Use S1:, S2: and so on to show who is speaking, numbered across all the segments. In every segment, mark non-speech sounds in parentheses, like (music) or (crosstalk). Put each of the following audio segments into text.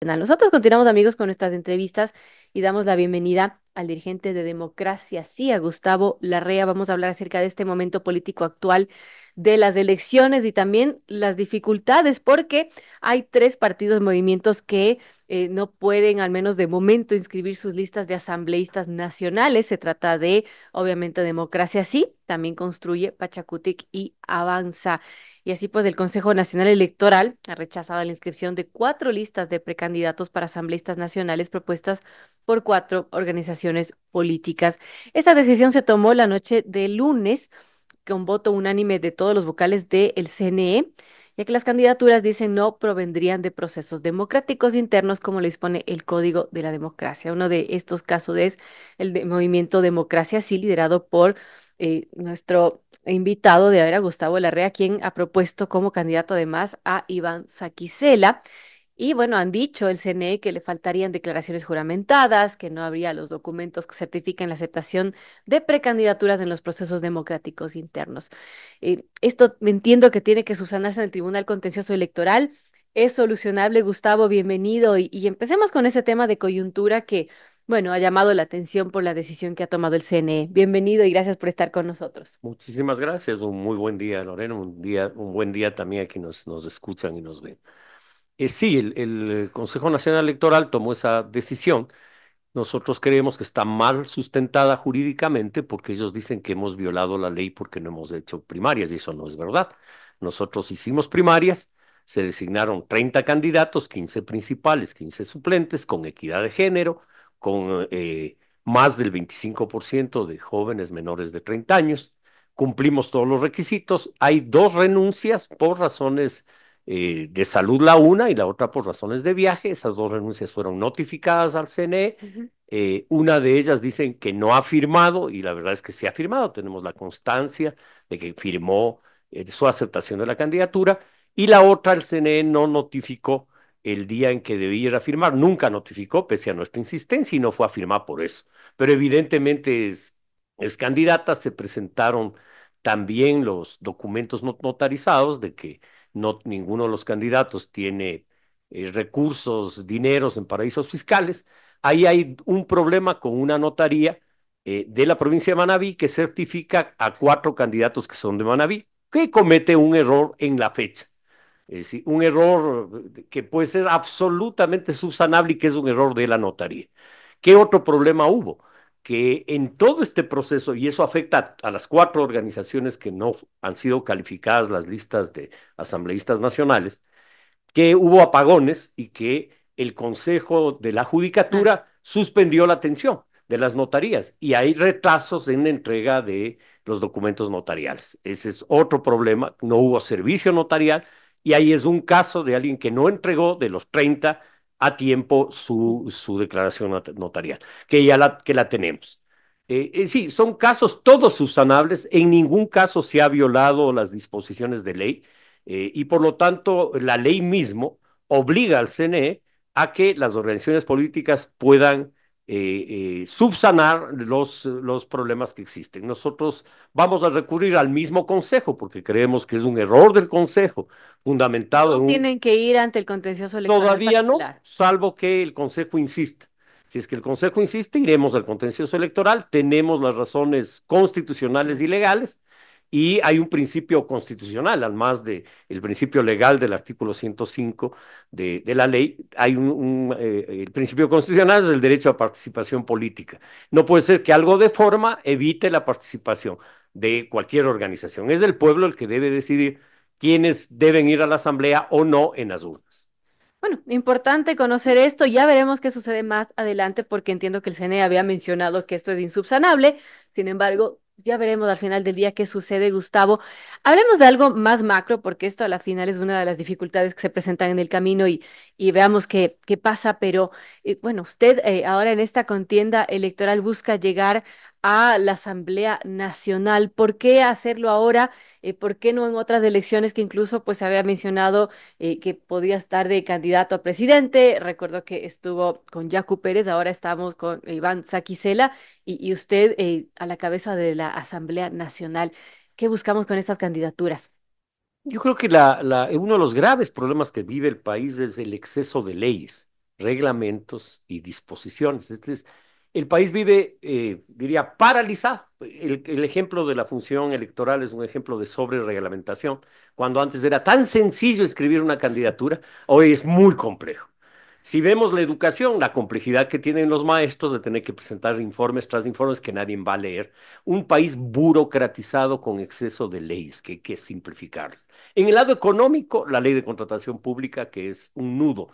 S1: Nosotros continuamos amigos con nuestras entrevistas y damos la bienvenida al dirigente de democracia, sí, a Gustavo Larrea. Vamos a hablar acerca de este momento político actual de las elecciones y también las dificultades, porque hay tres partidos, movimientos que eh, no pueden, al menos de momento, inscribir sus listas de asambleístas nacionales. Se trata de, obviamente, democracia sí, también construye Pachacutic y avanza. Y así pues el Consejo Nacional Electoral ha rechazado la inscripción de cuatro listas de precandidatos para asambleístas nacionales propuestas por cuatro organizaciones políticas. Esta decisión se tomó la noche de lunes con voto unánime de todos los vocales del CNE ya que las candidaturas, dicen, no provendrían de procesos democráticos internos como le dispone el Código de la Democracia. Uno de estos casos es el movimiento Democracia Sí, liderado por eh, nuestro invitado de ahora, Gustavo Larrea, quien ha propuesto como candidato además a Iván Saquisela. Y bueno, han dicho el CNE que le faltarían declaraciones juramentadas, que no habría los documentos que certifiquen la aceptación de precandidaturas en los procesos democráticos internos. Eh, esto entiendo que tiene que subsanarse en el Tribunal Contencioso Electoral. Es solucionable, Gustavo, bienvenido. Y, empecemos con ese tema de coyuntura que, bueno, ha llamado la atención por la decisión que ha tomado el CNE. Bienvenido y gracias por estar con nosotros.
S2: Muchísimas gracias. Un muy buen día, Lorena. Un, día, un buen día también a quienes nos escuchan y nos ven. Eh, sí, el, Consejo Nacional Electoral tomó esa decisión. Nosotros creemos que está mal sustentada jurídicamente porque ellos dicen que hemos violado la ley porque no hemos hecho primarias y eso no es verdad. Nosotros hicimos primarias, se designaron 30 candidatos, 15 principales, 15 suplentes, con equidad de género, con eh, más del 25% de jóvenes menores de 30 años. Cumplimos todos los requisitos. Hay dos renuncias por razones eh, de salud la una y la otra por razones de viaje. Esas dos renuncias fueron notificadas al CNE. Eh, una de ellas dicen que no ha firmado y la verdad es que sí ha firmado. Tenemos la constancia de que firmó eh, su aceptación de la candidatura y la otra el CNE no notificó el día en que debía ir a firmar. Nunca notificó, pese a nuestra insistencia, y no fue a firmar por eso. Pero evidentemente es, candidata, se presentaron también los documentos notarizados de que ninguno de los candidatos tiene eh, recursos, dineros en paraísos fiscales, ahí hay un problema con una notaría eh, de la provincia de Manabí que certifica a cuatro candidatos que son de Manabí, que comete un error en la fecha. Es decir, un error eh, que puede ser absolutamente subsanable y que es un error de la notaría. ¿Qué otro problema hubo? que en todo este proceso, y eso afecta a, las cuatro organizaciones que no han sido calificadas las listas de asambleístas nacionales, que hubo apagones y que el Consejo de la Judicatura suspendió la atención de las notarías y hay retrasos en la entrega de los documentos notariales. Ese es otro problema, no hubo servicio notarial y ahí es un caso de alguien que no entregó de los 30 a tiempo su, su declaración notarial, que ya la, que la tenemos. Eh, eh, sí, son casos todos subsanables, en ningún caso se ha violado las disposiciones de ley eh, y por lo tanto la ley mismo obliga al CNE a que las organizaciones políticas puedan eh, eh, subsanar los, los problemas que existen. Nosotros vamos a recurrir al mismo Consejo porque creemos que es un error del Consejo fundamentado en
S1: Tienen que ir ante el contencioso electoral. Todavía no,
S2: salvo que el Consejo insista. Si es que el Consejo insiste, iremos al contencioso electoral, tenemos las razones constitucionales y legales y hay un principio constitucional, además del principio legal del artículo 105 de, de la ley, hay un, eh, el principio constitucional es el derecho a participación política. No puede ser que algo de forma evite la participación de cualquier organización. Es del pueblo el que debe decidir quiénes deben ir a la asamblea o no en las urnas.
S1: Bueno, importante conocer esto. Ya veremos qué sucede más adelante porque entiendo que el CNE había mencionado que esto es insubsanable. Sin embargo, ya veremos al final del día qué sucede, Gustavo. Hablemos de algo más macro, porque esto a la final es una de las dificultades que se presentan en el camino y, y veamos qué, qué pasa. Pero eh, bueno, usted eh, ahora en esta contienda electoral busca llegar a la Asamblea Nacional. ¿Por qué hacerlo ahora? Eh, ¿Por qué no en otras elecciones que incluso pues había mencionado eh, que podía estar de candidato a presidente? Recuerdo que estuvo con Jacu Pérez, ahora estamos con Iván Saquicela y, usted eh, a la cabeza de la Asamblea Nacional. ¿Qué buscamos con estas candidaturas?
S2: Yo creo que la, la, uno de los graves problemas que vive el país es el exceso de leyes, reglamentos y disposiciones. Este es, el país vive, eh, diría, paralizado. El, ejemplo de la función electoral es un ejemplo de sobrereglamentación. Cuando antes era tan sencillo escribir una candidatura, hoy es muy complejo. Si vemos la educación, la complejidad que tienen los maestros de tener que presentar informes tras informes que nadie va a leer, un país burocratizado con exceso de leyes que hay que simplificarlas. En el lado económico, la ley de contratación pública, que es un nudo,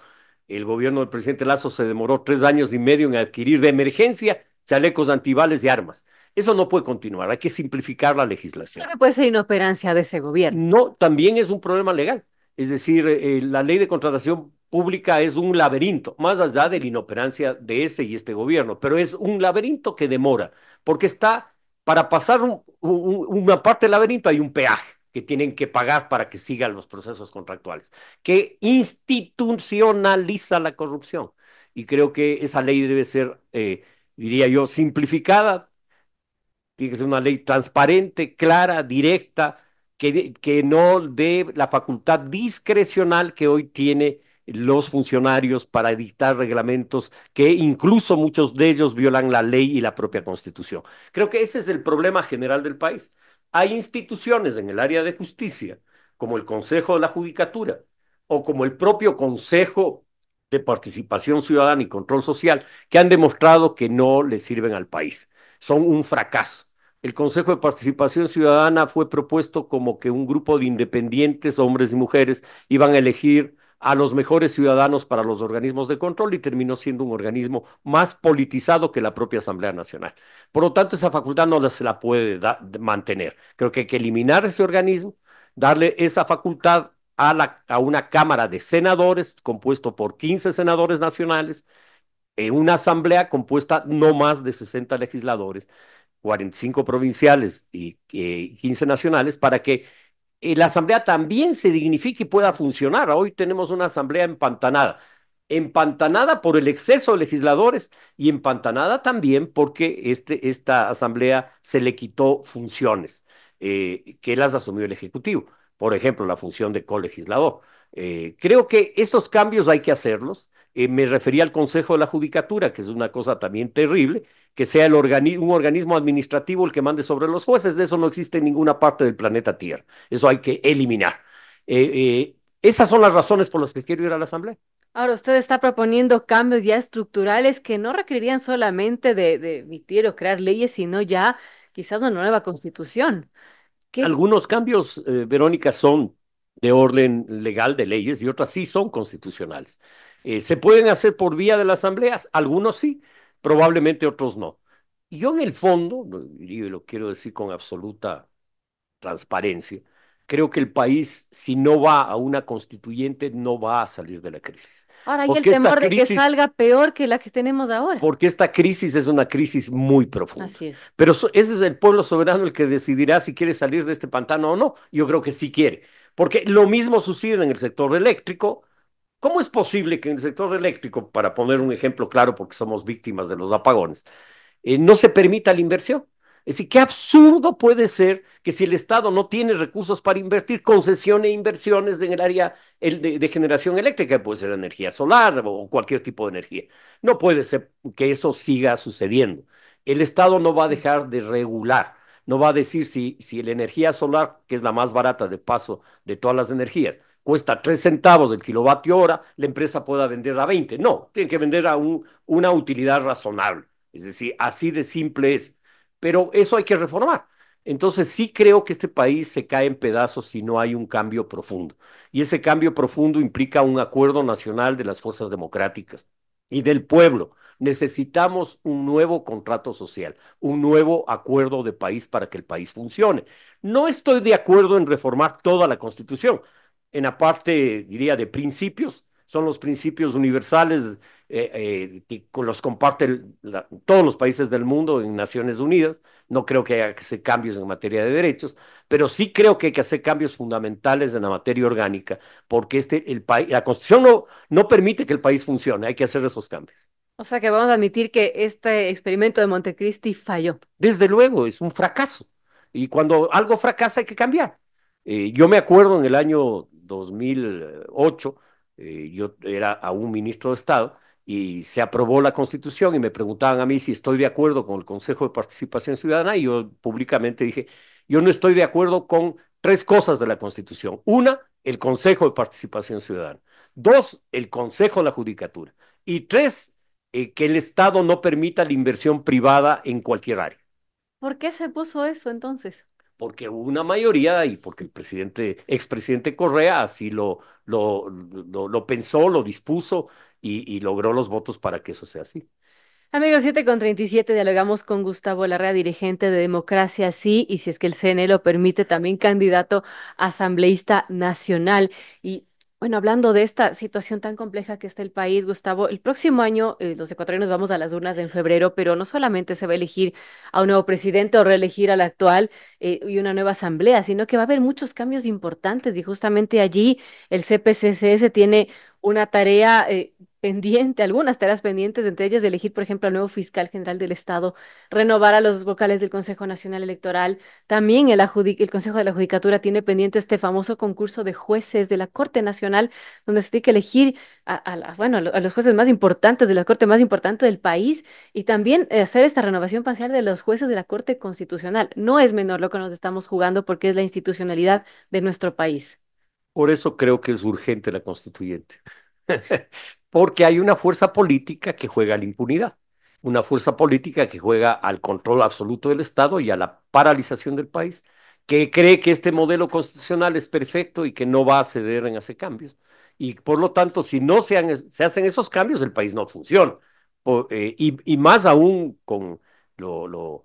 S2: el gobierno del presidente Lazo se demoró tres años y medio en adquirir de emergencia chalecos antibales y armas. Eso no puede continuar, hay que simplificar la legislación.
S1: No puede ser inoperancia de ese gobierno. No,
S2: también es un problema legal. Es decir, eh, eh, la ley de contratación pública es un laberinto, más allá de la inoperancia de ese y este gobierno, pero es un laberinto que demora, porque está, para pasar una parte del laberinto hay un peaje que tienen que pagar para que sigan los procesos contractuales, que institucionaliza la corrupción. Y creo que esa ley debe ser, eh, diría yo, simplificada, tiene que ser una ley transparente, clara, directa, que, que no dé la facultad discrecional que hoy tiene los funcionarios para dictar reglamentos que incluso muchos de ellos violan la ley y la propia constitución. Creo que ese es el problema general del país. Hay instituciones en el área de justicia, como el Consejo de la Judicatura o como el propio Consejo de Participación Ciudadana y Control Social, que han demostrado que no le sirven al país. Son un fracaso. El Consejo de Participación Ciudadana fue propuesto como que un grupo de independientes, hombres y mujeres, iban a elegir a los mejores ciudadanos para los organismos de control y terminó siendo un organismo más politizado que la propia Asamblea Nacional. Por lo tanto, esa facultad no se la puede mantener. Creo que hay que eliminar ese organismo, darle esa facultad a, una Cámara de Senadores compuesto por 15 senadores nacionales, en eh, una asamblea compuesta no más de 60 legisladores, 45 provinciales y 15 eh, nacionales, para que la asamblea también se dignifique y pueda funcionar. Hoy tenemos una asamblea empantanada empantanada por el exceso de legisladores y empantanada también porque este, esta asamblea se le quitó funciones eh, que las asumió el Ejecutivo, por ejemplo, la función de colegislador. Eh, creo que estos cambios hay que hacerlos. Eh, me refería al Consejo de la Judicatura, que es una cosa también terrible, que sea el un organismo administrativo el que mande sobre los jueces. De eso no existe en ninguna parte del planeta Tierra. Eso hay que eliminar. Eh, eh, esas son las razones por las que quiero ir a la Asamblea.
S1: Ahora, usted está proponiendo cambios ya estructurales que no requerirían solamente de, emitir o crear leyes, sino ya quizás una nueva constitución.
S2: Algunos cambios, eh, Verónica, son de orden legal de leyes y otras sí son constitucionales. ¿Se pueden hacer por vía de las asambleas? Algunos sí probablemente otros no. Yo en el fondo, y lo quiero decir con absoluta transparencia, creo que el país, si no va a una constituyente, no va a salir de la crisis.
S1: Ahora hay el temor de que salga peor que la que tenemos ahora.
S2: Porque esta crisis es una crisis muy profunda. Pero ese es el pueblo soberano el que decidirá si quiere salir de este pantano o no. Yo creo que sí quiere. Porque lo mismo sucede en el sector eléctrico, ¿Cómo es posible que en el sector eléctrico, para poner un ejemplo claro, porque somos víctimas de los apagones, eh, no se permita la inversión? Es decir, qué absurdo puede ser que si el Estado no tiene recursos para invertir, concesione inversiones en el área de, de generación eléctrica, puede ser energía solar o cualquier tipo de energía. No puede ser que eso siga sucediendo. El Estado no va a dejar de regular, no va a decir si, si la energía solar, que es la más barata de paso de todas las energías, cuesta 3 centavos el kilovatio hora, la empresa pueda vender a 20. No, tiene que vender a una utilidad razonable. Es decir, así de simple es. Pero eso hay que reformar. Entonces sí creo que este país se cae en pedazos si no hay un cambio profundo. Y ese cambio profundo implica un acuerdo nacional de las fuerzas democráticas y del pueblo. Necesitamos un nuevo contrato social, un nuevo acuerdo de país para que el país funcione. No estoy de acuerdo en reformar toda la constitución en la diría, de principios, son los principios universales eh, eh, que los comparten todos los países del mundo en Naciones Unidas. No creo que haya que hacer cambios en materia de derechos, pero sí creo que hay que hacer cambios fundamentales en la materia orgánica, porque este, el la Constitución no, no permite que el país funcione, hay que hacer esos cambios.
S1: O sea que vamos a admitir que este experimento de Montecristi falló.
S2: Desde luego, es un fracaso. Y cuando algo fracasa hay que cambiar. Eh, yo me acuerdo en el año 2008, eh, yo era aún ministro de Estado, y se aprobó la constitución y me preguntaban a mí si estoy de acuerdo con el Consejo de Participación Ciudadana y yo públicamente dije, yo no estoy de acuerdo con tres cosas de la constitución. Una, el Consejo de Participación Ciudadana. Dos, el Consejo de la Judicatura. Y tres, eh, que el Estado no permita la inversión privada en cualquier área.
S1: ¿Por qué se puso eso entonces?
S2: porque hubo una mayoría y porque el presidente, expresidente Correa así lo, lo, pensó, lo dispuso y, logró los votos para que eso sea así.
S1: Amigos, 7 con 37, dialogamos con Gustavo Larrea, dirigente de Democracia Sí, y si es que el CNE lo permite, también candidato asambleísta nacional. Y bueno, hablando de esta situación tan compleja que está el país, Gustavo, el próximo año eh, los ecuatorianos vamos a las urnas en febrero, pero no solamente se va a elegir a un nuevo presidente o reelegir al actual eh, y una nueva asamblea, sino que va a haber muchos cambios importantes y justamente allí el CPCCS tiene una tarea eh, pendiente, algunas tareas pendientes, entre ellas elegir, por ejemplo, al nuevo fiscal general del Estado, renovar a los vocales del Consejo Nacional Electoral. También el, el, Consejo de la Judicatura tiene pendiente este famoso concurso de jueces de la Corte Nacional, donde se tiene que elegir a, a, bueno, a los jueces más importantes, de la Corte más importante del país, y también eh, hacer esta renovación parcial de los jueces de la Corte Constitucional. No es menor lo que nos estamos jugando porque es la institucionalidad de nuestro país.
S2: Por eso creo que es urgente la constituyente. (laughs) porque hay una fuerza política que juega a la impunidad, una fuerza política que juega al control absoluto del Estado y a la paralización del país, que cree que este modelo constitucional es perfecto y que no va a ceder en hacer cambios. Y por lo tanto, si no se, hacen esos cambios, el país no funciona. Eh, y, más aún con eh,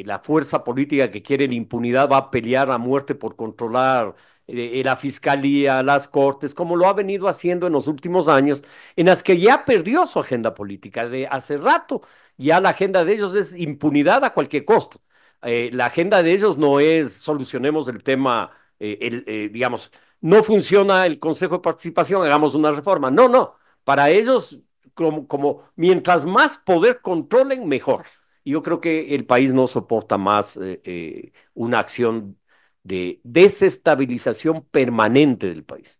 S2: eh, la fuerza política que quiere la impunidad va a pelear a muerte por controlar eh, eh, la fiscalía, las cortes, como lo ha venido haciendo en los últimos años, en las que ya perdió su agenda política de hace rato. Ya la agenda de ellos es impunidad a cualquier costo. Eh, la agenda de ellos no es solucionemos el tema, digamos, no funciona el Consejo de Participación, hagamos una reforma. No, no. Para ellos, como, como mientras más poder controlen, mejor. Yo creo que el país no soporta más una acción de desestabilización permanente del país.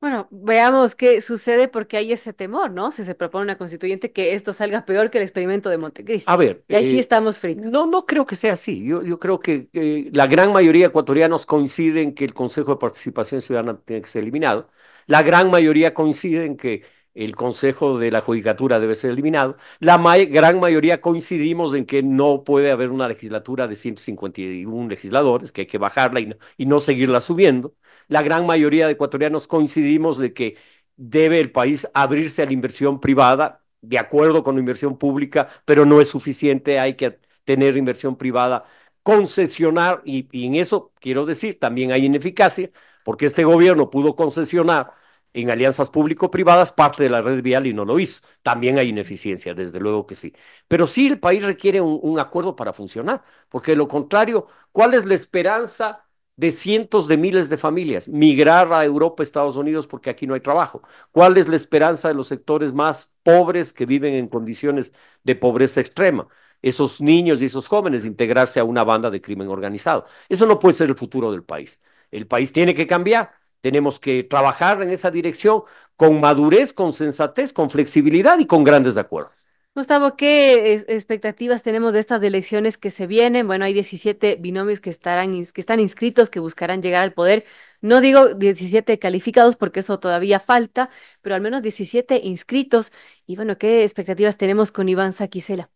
S1: Bueno, veamos qué sucede porque hay ese temor, ¿no? Si se propone una constituyente que esto salga peor que el experimento de Montecristi. A ver. Y ahí sí eh, estamos fritos. No, no creo que sea así.
S2: Yo, creo que la gran mayoría de ecuatorianos coinciden que el Consejo de Participación Ciudadana tiene que ser eliminado. La gran mayoría coinciden que el Consejo de la Judicatura debe ser eliminado. La gran mayoría coincidimos en que no puede haber una legislatura de 151 legisladores, que hay que bajarla y no, seguirla subiendo. La gran mayoría de ecuatorianos coincidimos de que debe el país abrirse a la inversión privada, de acuerdo con la inversión pública, pero no es suficiente, hay que tener inversión privada, concesionar, y en eso quiero decir, también hay ineficacia, porque este gobierno pudo concesionar en alianzas público-privadas parte de la red vial y no lo hizo. También hay ineficiencia, desde luego que sí. Pero sí el país requiere un, acuerdo para funcionar, porque de lo contrario, ¿cuál es la esperanza de cientos de miles de familias? Migrar a Europa, Estados Unidos, porque aquí no hay trabajo. ¿Cuál es la esperanza de los sectores más pobres que viven en condiciones de pobreza extrema? Esos niños y esos jóvenes integrarse a una banda de crimen organizado. Eso no puede ser el futuro del país. El país tiene que cambiar tenemos que trabajar en esa dirección con madurez, con sensatez, con flexibilidad y con grandes acuerdos.
S1: Gustavo, ¿qué expectativas tenemos de estas elecciones que se vienen? Bueno, hay 17 binomios que, estarán, que están inscritos, que buscarán llegar al poder. No digo 17 calificados porque eso todavía falta, pero al menos 17 inscritos. Y bueno, ¿qué expectativas tenemos con Iván Saquicela?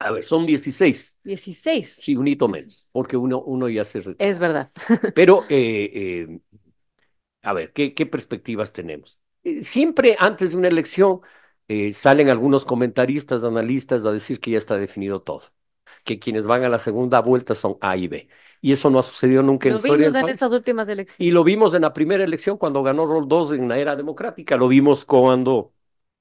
S2: A ver, son 16.
S1: 16.
S2: Sí, un hito menos, porque uno, uno ya se Es verdad. Pero (laughs) eh, eh a ver, ¿qué, perspectivas tenemos? Eh, siempre antes de una elección eh, salen algunos comentaristas, analistas a decir que ya está definido todo, que quienes van a la segunda vuelta son A y B. Y eso no ha sucedido nunca en la historia. Lo vimos en
S1: estas últimas elecciones.
S2: Y lo vimos en la primera elección cuando ganó Roldós en la era democrática, lo vimos cuando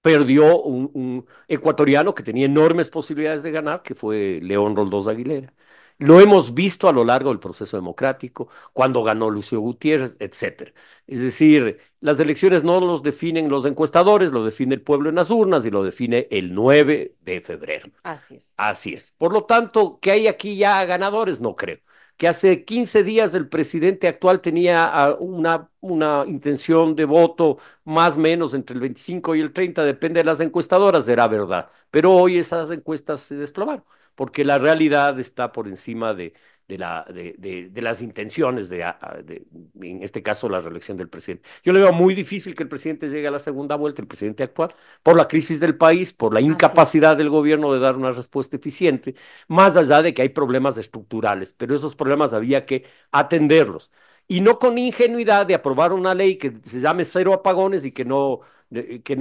S2: perdió un, un ecuatoriano que tenía enormes posibilidades de ganar, que fue León Roldós Aguilera. Lo hemos visto a lo largo del proceso democrático, cuando ganó Lucio Gutiérrez, etc. Es decir, las elecciones no los definen los encuestadores, lo define el pueblo en las urnas y lo define el 9 de febrero. Así es. Así es. Por lo tanto, que hay aquí ya ganadores, no creo. Que hace 15 días el presidente actual tenía ah, una, una intención de voto más o menos entre el 25 y el 30, depende de las encuestadoras, era verdad. Pero hoy esas encuestas se desplomaron porque la realidad está por encima de, las intenciones de, en este caso, la reelección del presidente. Yo le veo muy difícil que el presidente llegue a la segunda vuelta, el presidente actual, por la crisis del país, por la incapacidad del gobierno de dar una respuesta eficiente, más allá de que hay problemas estructurales, pero esos problemas había que atenderlos. Y no con ingenuidad de aprobar una ley que se llame cero apagones y que no, que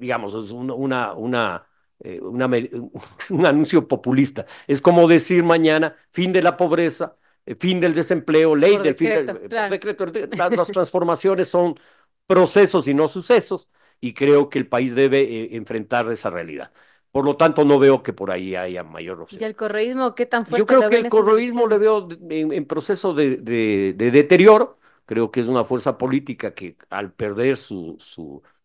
S2: digamos, es una, una eh, (laughs) un anuncio populista. Es como decir mañana, fin de la pobreza, eh, fin del desempleo, ley del fin del decreto. (laughs) Las transformaciones son procesos y no sucesos, y creo que el país debe eh, enfrentar esa realidad. Por lo tanto, no veo que por ahí haya mayor opción.
S1: ¿Y el correísmo qué tan fuerte? Yo creo que el correísmo
S2: le veo en, proceso de, deterioro. Creo que es una fuerza política que al perder su,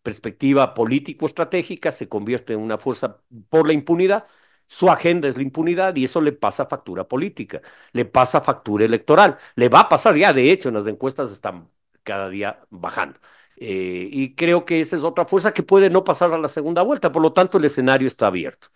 S2: perspectiva político-estratégica, se convierte en una fuerza por la impunidad. Su agenda es la impunidad y eso le pasa factura política, le pasa factura electoral, le va a pasar ya, de hecho, en las encuestas están cada día bajando. Eh, y creo que esa es otra fuerza que puede no pasar a la segunda vuelta, por lo tanto el escenario está abierto.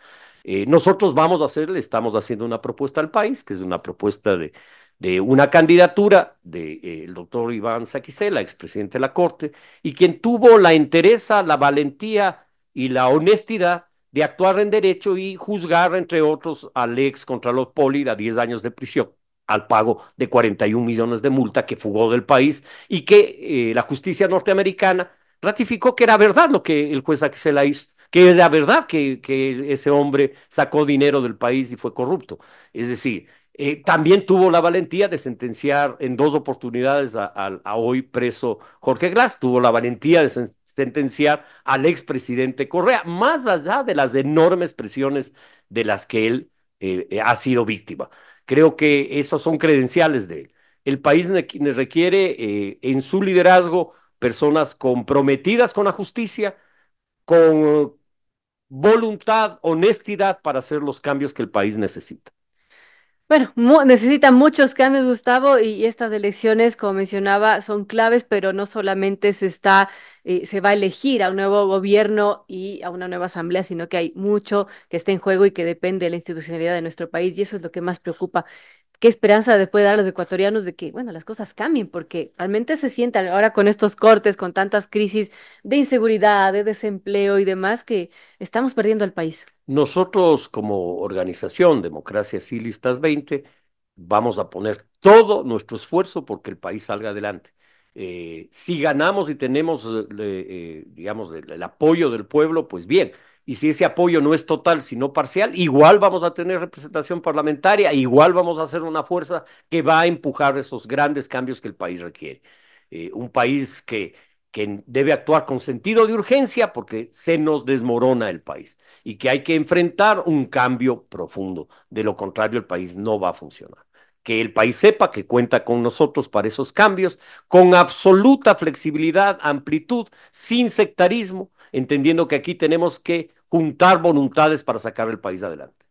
S2: Eh, nosotros vamos a hacer, estamos haciendo una propuesta al país, que es una propuesta de, de una candidatura del de, eh, el doctor Iván Saquicela, expresidente de la Corte, y quien tuvo la entereza, la valentía y la honestidad de actuar en derecho y juzgar, entre otros, al ex Contralor Poli a 10 años de prisión, al pago de 41 millones de multa que fugó del país y que eh, la justicia norteamericana ratificó que era verdad lo que el juez Saquicela hizo que era verdad que, que, ese hombre sacó dinero del país y fue corrupto. Es decir, eh, también tuvo la valentía de sentenciar en dos oportunidades a, hoy preso Jorge Glass, tuvo la valentía de sentenciar al expresidente Correa, más allá de las enormes presiones de las que él eh, eh, ha sido víctima. Creo que esos son credenciales de él. El país requiere en su liderazgo personas comprometidas con la justicia, con voluntad, honestidad para hacer los cambios que el país necesita.
S1: Bueno, mu necesita muchos cambios, Gustavo, y estas elecciones, como mencionaba, son claves, pero no solamente se está, eh, se va a elegir a un nuevo gobierno y a una nueva asamblea, sino que hay mucho que está en juego y que depende de la institucionalidad de nuestro país, y eso es lo que más preocupa qué esperanza les puede dar a los ecuatorianos de que, bueno, las cosas cambien, porque realmente se sientan ahora con estos cortes, con tantas crisis de inseguridad, de desempleo y demás, que estamos perdiendo al país.
S2: Nosotros como organización Democracia Sí Listas 20 vamos a poner todo nuestro esfuerzo porque el país salga adelante. Eh, si ganamos y tenemos, eh, eh, digamos, el apoyo del pueblo, pues bien, y si ese apoyo no es total, sino parcial, igual vamos a tener representación parlamentaria, igual vamos a ser una fuerza que va a empujar esos grandes cambios que el país requiere. Eh, un país que, que debe actuar con sentido de urgencia porque se nos desmorona el país y que hay que enfrentar un cambio profundo. De lo contrario, el país no va a funcionar. Que el país sepa que cuenta con nosotros para esos cambios con absoluta flexibilidad, amplitud, sin sectarismo, entendiendo que aquí tenemos que juntar voluntades para sacar el país adelante.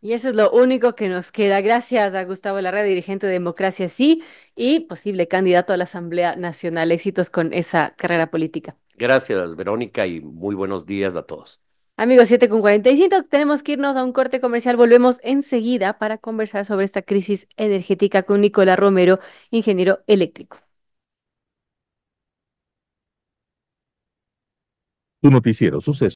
S1: Y eso es lo único que nos queda. Gracias a Gustavo Larrea, dirigente de Democracia Sí y posible candidato a la Asamblea Nacional. Éxitos con esa carrera política.
S2: Gracias, Verónica, y muy buenos días a todos.
S1: Amigos, 7 con 45, tenemos que irnos a un corte comercial. Volvemos enseguida para conversar sobre esta crisis energética con Nicolás Romero, ingeniero eléctrico. Tu noticiero suceso.